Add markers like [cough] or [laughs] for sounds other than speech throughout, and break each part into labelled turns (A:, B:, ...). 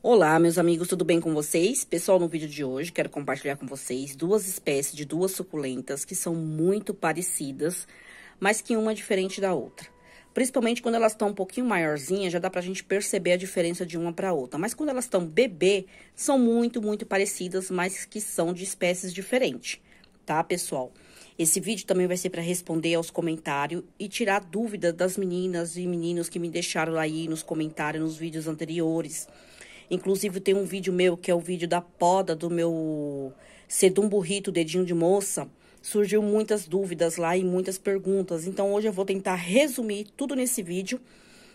A: Olá, meus amigos, tudo bem com vocês? Pessoal, no vídeo de hoje quero compartilhar com vocês duas espécies de duas suculentas que são muito parecidas, mas que uma é diferente da outra. Principalmente quando elas estão um pouquinho maiorzinhas, já dá pra gente perceber a diferença de uma para outra. Mas quando elas estão bebê, são muito, muito parecidas, mas que são de espécies diferentes, tá, pessoal? Esse vídeo também vai ser para responder aos comentários e tirar dúvidas das meninas e meninos que me deixaram aí nos comentários nos vídeos anteriores. Inclusive tem um vídeo meu que é o vídeo da poda do meu sedum burrito, dedinho de moça. Surgiu muitas dúvidas lá e muitas perguntas. Então hoje eu vou tentar resumir tudo nesse vídeo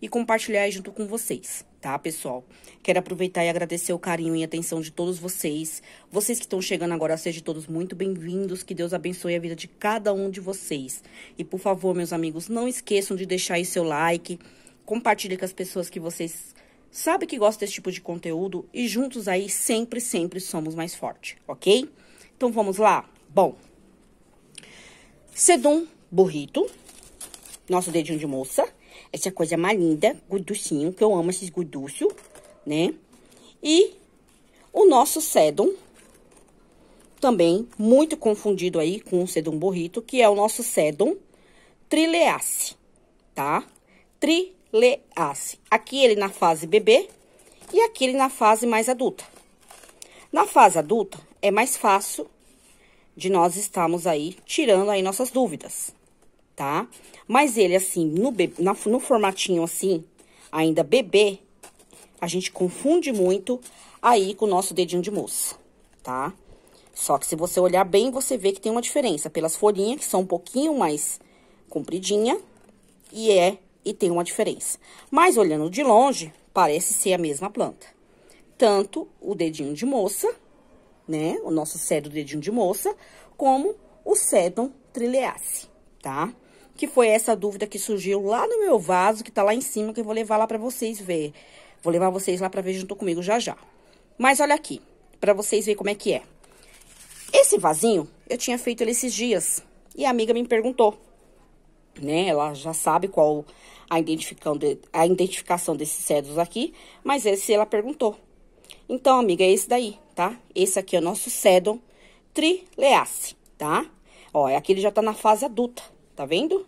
A: e compartilhar junto com vocês, tá, pessoal? Quero aproveitar e agradecer o carinho e atenção de todos vocês. Vocês que estão chegando agora, sejam todos muito bem-vindos. Que Deus abençoe a vida de cada um de vocês. E, por favor, meus amigos, não esqueçam de deixar aí seu like. Compartilhe com as pessoas que vocês sabe que gosta desse tipo de conteúdo e juntos aí sempre, sempre somos mais forte, ok? Então vamos lá? Bom, sedum burrito, nosso dedinho de moça, essa coisa mais linda, gorducinho, que eu amo esses gordúcio, né? E o nosso sedum, também muito confundido aí com o sedum burrito, que é o nosso sedum trileace, tá? Tri Leace. Aqui ele na fase bebê e aqui ele na fase mais adulta. Na fase adulta, é mais fácil de nós estarmos aí tirando aí nossas dúvidas, tá? Mas ele, assim, no, bebê, na, no formatinho assim, ainda bebê, a gente confunde muito aí com o nosso dedinho de moça, tá? Só que se você olhar bem, você vê que tem uma diferença pelas folhinhas, que são um pouquinho mais compridinha, e é e tem uma diferença. Mas olhando de longe, parece ser a mesma planta. Tanto o dedinho de moça, né? O nosso cedro dedinho de moça, como o sedum trileace, tá? Que foi essa dúvida que surgiu lá no meu vaso, que tá lá em cima, que eu vou levar lá para vocês ver. Vou levar vocês lá para ver junto comigo já já. Mas olha aqui, para vocês verem como é que é. Esse vasinho, eu tinha feito ele esses dias, e a amiga me perguntou, né? Ela já sabe qual a, de, a identificação desses cedos aqui, mas esse ela perguntou. Então, amiga, é esse daí, tá? Esse aqui é o nosso cédon trileace, tá? Ó, é aqui ele já tá na fase adulta, tá vendo?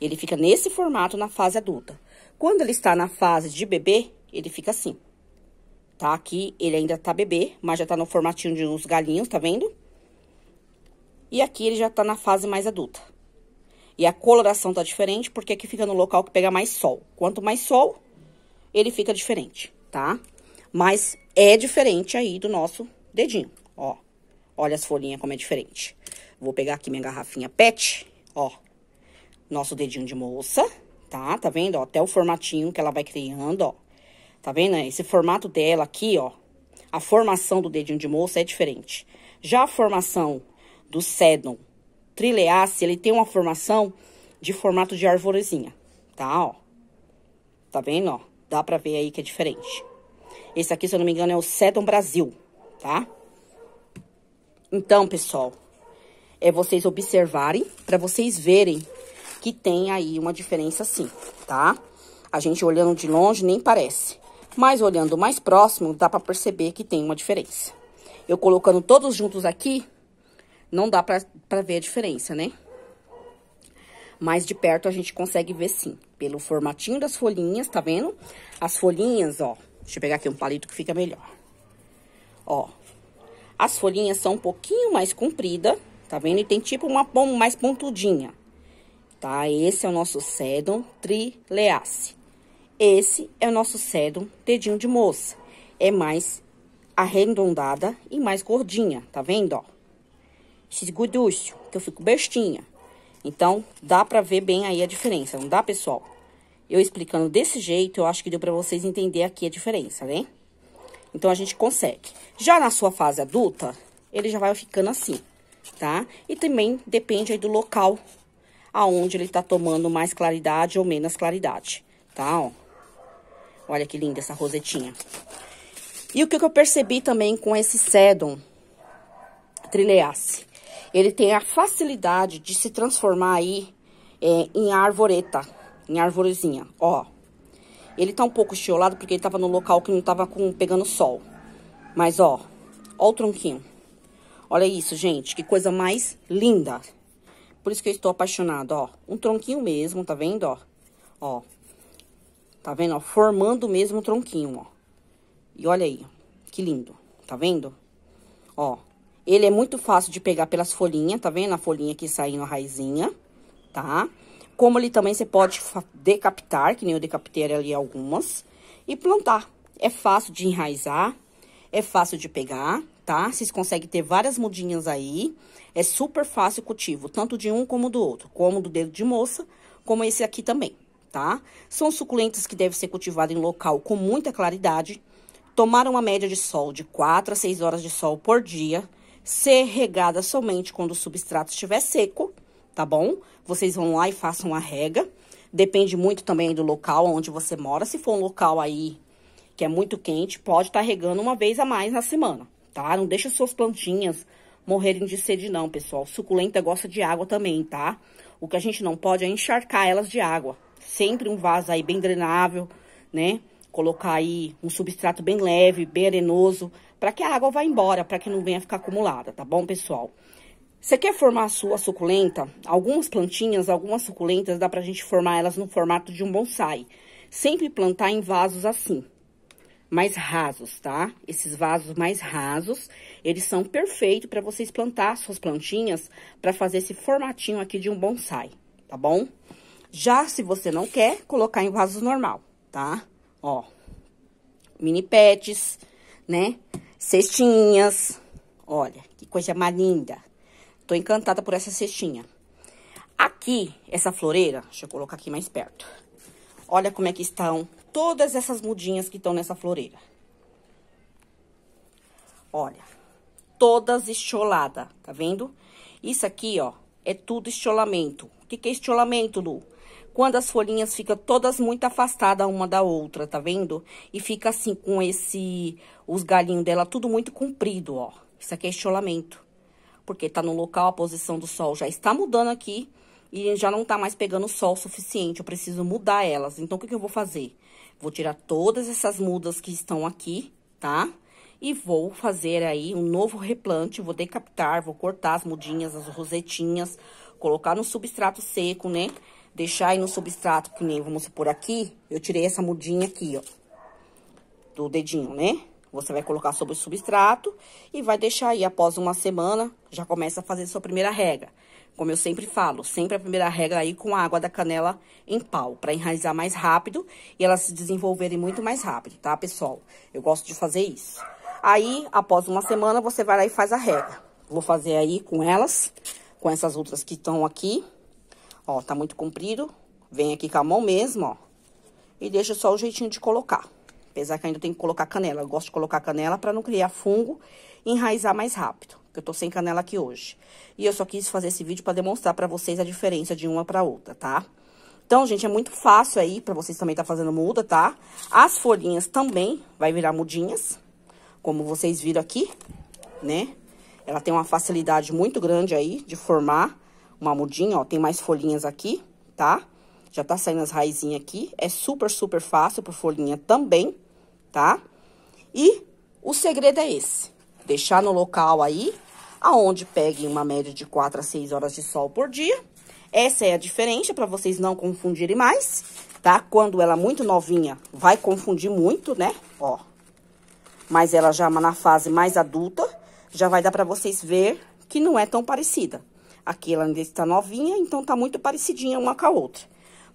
A: Ele fica nesse formato na fase adulta. Quando ele está na fase de bebê, ele fica assim, tá? Aqui ele ainda tá bebê, mas já tá no formatinho de uns galinhos, tá vendo? E aqui ele já tá na fase mais adulta. E a coloração tá diferente, porque aqui fica no local que pega mais sol. Quanto mais sol, ele fica diferente, tá? Mas é diferente aí do nosso dedinho, ó. Olha as folhinhas como é diferente. Vou pegar aqui minha garrafinha pet, ó. Nosso dedinho de moça, tá? Tá vendo? Ó, até o formatinho que ela vai criando, ó. Tá vendo? Esse formato dela aqui, ó. A formação do dedinho de moça é diferente. Já a formação do sedum. Trileace, ele tem uma formação de formato de arvorezinha, tá, ó. Tá vendo, ó? Dá pra ver aí que é diferente. Esse aqui, se eu não me engano, é o Sedum Brasil, tá? Então, pessoal, é vocês observarem para vocês verem que tem aí uma diferença sim, tá? A gente olhando de longe nem parece, mas olhando mais próximo dá para perceber que tem uma diferença. Eu colocando todos juntos aqui, não dá pra, ver a diferença, né? Mas de perto a gente consegue ver sim, pelo formatinho das folhinhas, tá vendo? As folhinhas, ó, deixa eu pegar aqui um palito que fica melhor. Ó, as folhinhas são um pouquinho mais comprida, tá vendo? E tem tipo uma mais pontudinha, tá? Esse é o nosso sedum trileace. Esse é o nosso sedum dedinho de moça. É mais arredondada e mais gordinha, tá vendo, ó? Xigudúcio, que eu fico bestinha. Então, dá pra ver bem aí a diferença, não dá, pessoal? Eu explicando desse jeito, eu acho que deu pra vocês entender aqui a diferença, né? Então, a gente consegue. Já na sua fase adulta, ele já vai ficando assim, tá? E também depende aí do local aonde ele tá tomando mais claridade ou menos claridade, tá? Ó. Olha que linda essa rosetinha. E o que, que eu percebi também com esse sedum trileace? ele tem a facilidade de se transformar aí é, em arvoreta, em arvorezinha, ó. Ele tá um pouco estiolado porque ele tava no local que não tava com, pegando sol. Mas, ó, ó o tronquinho. Olha isso, gente, que coisa mais linda. Por isso que eu estou apaixonada, ó. Um tronquinho mesmo, tá vendo, ó? Ó. Tá vendo, ó? Formando mesmo o tronquinho, ó. E olha aí, que lindo, tá vendo? Ó, ele é muito fácil de pegar pelas folhinhas, tá vendo? A folhinha aqui saindo a raizinha, tá? Como ele também você pode decapitar, que nem eu decapitei ali algumas, e plantar. É fácil de enraizar, é fácil de pegar, tá? Vocês conseguem ter várias mudinhas aí. É super fácil o cultivo, tanto de um como do outro, como do dedo de moça, como esse aqui também, tá? São suculentas que devem ser cultivadas em local com muita claridade, tomar uma média de sol de 4 a 6 horas de sol por dia, ser regada somente quando o substrato estiver seco, tá bom? Vocês vão lá e façam a rega. Depende muito também do local onde você mora. Se for um local aí que é muito quente, pode estar tá regando uma vez a mais na semana, tá? Não deixa suas plantinhas morrerem de sede não, pessoal. Suculenta gosta de água também, tá? O que a gente não pode é encharcar elas de água. Sempre um vaso aí bem drenável, né? Colocar aí um substrato bem leve, bem arenoso para que a água vá embora, para que não venha ficar acumulada, tá bom, pessoal? Você quer formar a sua suculenta? Algumas plantinhas, algumas suculentas, dá pra gente formar elas no formato de um bonsai. Sempre plantar em vasos assim, mais rasos, tá? Esses vasos mais rasos, eles são perfeitos para vocês plantar suas plantinhas para fazer esse formatinho aqui de um bonsai, tá bom? Já se você não quer, colocar em vasos normal, tá? Ó, mini pets, né? cestinhas. Olha, que coisa mais linda. Tô encantada por essa cestinha. Aqui, essa floreira, deixa eu colocar aqui mais perto. Olha como é que estão todas essas mudinhas que estão nessa floreira. Olha, todas estioladas, tá vendo? Isso aqui, ó, é tudo estiolamento. O que, que é estiolamento, Lu? quando as folhinhas ficam todas muito afastadas uma da outra, tá vendo? E fica assim com esse, os galinhos dela tudo muito comprido, ó. Isso aqui é estilamento, porque tá no local, a posição do sol já está mudando aqui e já não tá mais pegando sol suficiente, eu preciso mudar elas. Então, o que, que eu vou fazer? Vou tirar todas essas mudas que estão aqui, tá? E vou fazer aí um novo replante, vou decapitar, vou cortar as mudinhas, as rosetinhas, colocar no substrato seco, né? deixar aí no substrato, que nem, vamos supor, aqui, eu tirei essa mudinha aqui, ó, do dedinho, né? Você vai colocar sobre o substrato e vai deixar aí, após uma semana, já começa a fazer sua primeira rega. Como eu sempre falo, sempre a primeira regra aí com a água da canela em pau, para enraizar mais rápido e elas se desenvolverem muito mais rápido, tá, pessoal? Eu gosto de fazer isso. Aí, após uma semana, você vai lá e faz a rega. Vou fazer aí com elas, com essas outras que estão aqui. Ó, tá muito comprido. Vem aqui com a mão mesmo, ó. E deixa só o jeitinho de colocar. Apesar que ainda tem que colocar canela. Eu gosto de colocar canela para não criar fungo e enraizar mais rápido. Porque eu tô sem canela aqui hoje. E eu só quis fazer esse vídeo para demonstrar para vocês a diferença de uma para outra, tá? Então, gente, é muito fácil aí para vocês também tá fazendo muda, tá? As folhinhas também vai virar mudinhas, como vocês viram aqui, né? Ela tem uma facilidade muito grande aí de formar uma mudinha, ó, tem mais folhinhas aqui, tá? Já tá saindo as raizinhas aqui, é super, super fácil por folhinha também, tá? E o segredo é esse, deixar no local aí, aonde pegue uma média de 4 a 6 horas de sol por dia. Essa é a diferença, para vocês não confundirem mais, tá? Quando ela é muito novinha, vai confundir muito, né? Ó, mas ela já é na fase mais adulta, já vai dar para vocês ver que não é tão parecida, Aqui ela ainda está novinha, então tá muito parecidinha uma com a outra.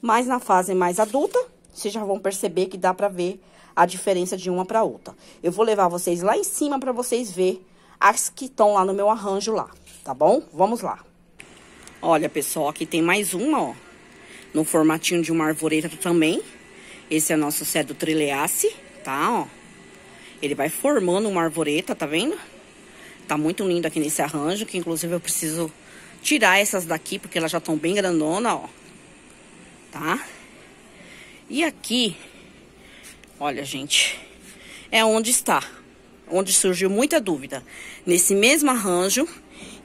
A: Mas na fase mais adulta, vocês já vão perceber que dá pra ver a diferença de uma pra outra. Eu vou levar vocês lá em cima pra vocês ver as que estão lá no meu arranjo lá, tá bom? Vamos lá. Olha, pessoal, aqui tem mais uma, ó. No formatinho de uma arvoreta também. Esse é nosso cedo trileace, tá, ó. Ele vai formando uma arvoreta, tá vendo? Tá muito lindo aqui nesse arranjo, que inclusive eu preciso tirar essas daqui, porque elas já estão bem grandona, ó. Tá? E aqui, olha, gente, é onde está, onde surgiu muita dúvida. Nesse mesmo arranjo,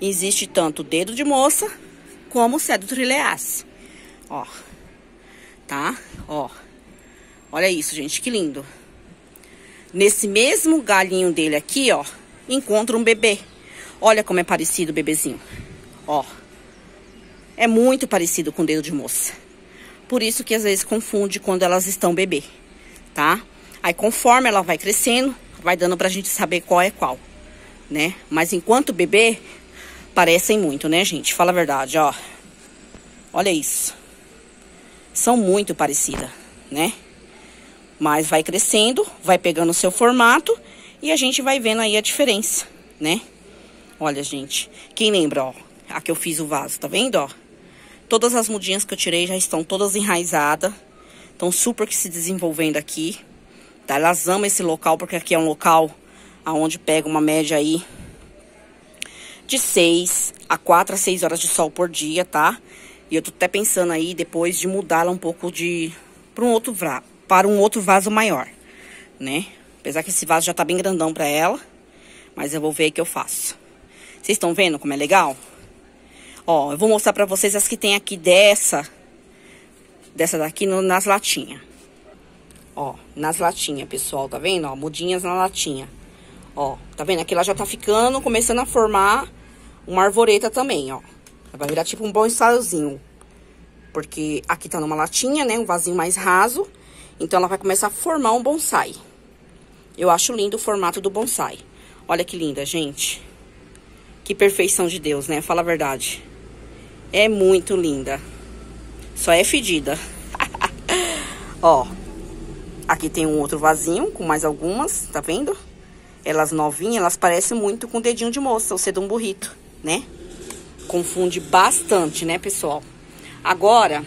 A: existe tanto dedo de moça, como cedo trileás. Ó, tá? Ó, olha isso, gente, que lindo. Nesse mesmo galinho dele aqui, ó, encontra um bebê. Olha como é parecido o bebezinho. Ó. É muito parecido com dedo de moça. Por isso que às vezes confunde quando elas estão bebê, tá? Aí conforme ela vai crescendo, vai dando pra gente saber qual é qual, né? Mas enquanto bebê, parecem muito, né, gente? Fala a verdade, ó. Olha isso. São muito parecidas, né? Mas vai crescendo, vai pegando o seu formato e a gente vai vendo aí a diferença, né? Olha, gente. Quem lembra, ó a que eu fiz o vaso, tá vendo, ó? Todas as mudinhas que eu tirei já estão todas enraizadas. Estão super que se desenvolvendo aqui. Tá? Elas amam esse local, porque aqui é um local aonde pega uma média aí de 6 a 4 a 6 horas de sol por dia, tá? E eu tô até pensando aí depois de mudá-la um pouco de para um outro vra, para um outro vaso maior, né? Apesar que esse vaso já tá bem grandão para ela, mas eu vou ver o que eu faço. Vocês estão vendo como é legal? Ó, eu vou mostrar pra vocês as que tem aqui dessa. Dessa daqui no, nas latinhas. Ó, nas latinhas, pessoal, tá vendo? Ó, mudinhas na latinha. Ó, tá vendo? Aqui ela já tá ficando, começando a formar uma arvoreta também, ó. Ela vai virar tipo um bom ensaiozinho. Porque aqui tá numa latinha, né? Um vasinho mais raso. Então, ela vai começar a formar um bonsai. Eu acho lindo o formato do bonsai. Olha que linda, gente. Que perfeição de Deus, né? Fala a verdade. É muito linda. Só é fedida. [laughs] Ó, aqui tem um outro vasinho com mais algumas, tá vendo? Elas novinhas, elas parecem muito com o dedinho de moça, o sedum burrito, né? Confunde bastante, né, pessoal? Agora,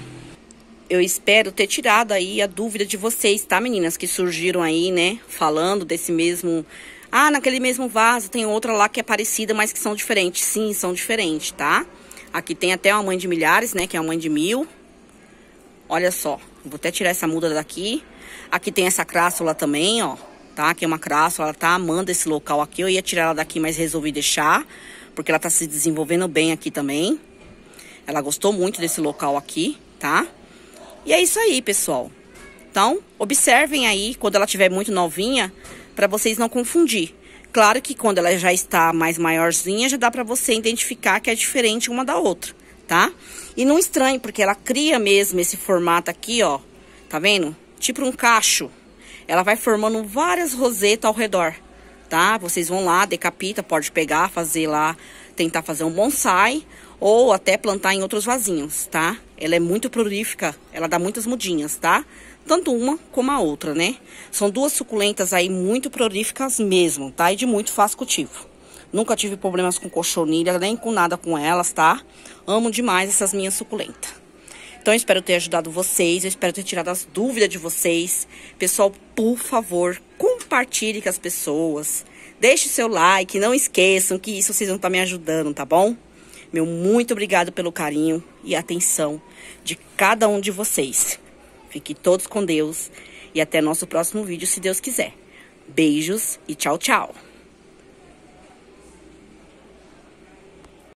A: eu espero ter tirado aí a dúvida de vocês, tá, meninas? Que surgiram aí, né? Falando desse mesmo... Ah, naquele mesmo vaso tem outra lá que é parecida, mas que são diferentes. Sim, são diferentes, tá? Tá? Aqui tem até uma mãe de milhares, né? Que é uma mãe de mil. Olha só. Vou até tirar essa muda daqui. Aqui tem essa crássula também, ó. Tá? Aqui é uma crássula. Ela tá amando esse local aqui. Eu ia tirar ela daqui, mas resolvi deixar. Porque ela tá se desenvolvendo bem aqui também. Ela gostou muito desse local aqui, tá? E é isso aí, pessoal. Então, observem aí quando ela tiver muito novinha para vocês não confundir. Claro que quando ela já está mais maiorzinha, já dá para você identificar que é diferente uma da outra, tá? E não estranhe, porque ela cria mesmo esse formato aqui, ó. Tá vendo? Tipo um cacho. Ela vai formando várias rosetas ao redor, tá? Vocês vão lá, decapita, pode pegar, fazer lá, tentar fazer um bonsai ou até plantar em outros vasinhos, tá? Ela é muito prolífica, ela dá muitas mudinhas, tá? tanto uma como a outra, né? São duas suculentas aí muito prolíficas mesmo, tá? E de muito fácil cultivo. Nunca tive problemas com cochonilha, nem com nada com elas, tá? Amo demais essas minhas suculentas. Então, espero ter ajudado vocês, eu espero ter tirado as dúvidas de vocês. Pessoal, por favor, compartilhe com as pessoas. Deixe seu like, não esqueçam que isso vocês vão estar tá me ajudando, tá bom? Meu muito obrigado pelo carinho e atenção de cada um de vocês. Fiquem todos com Deus e até nosso próximo vídeo, se Deus quiser. Beijos e tchau, tchau!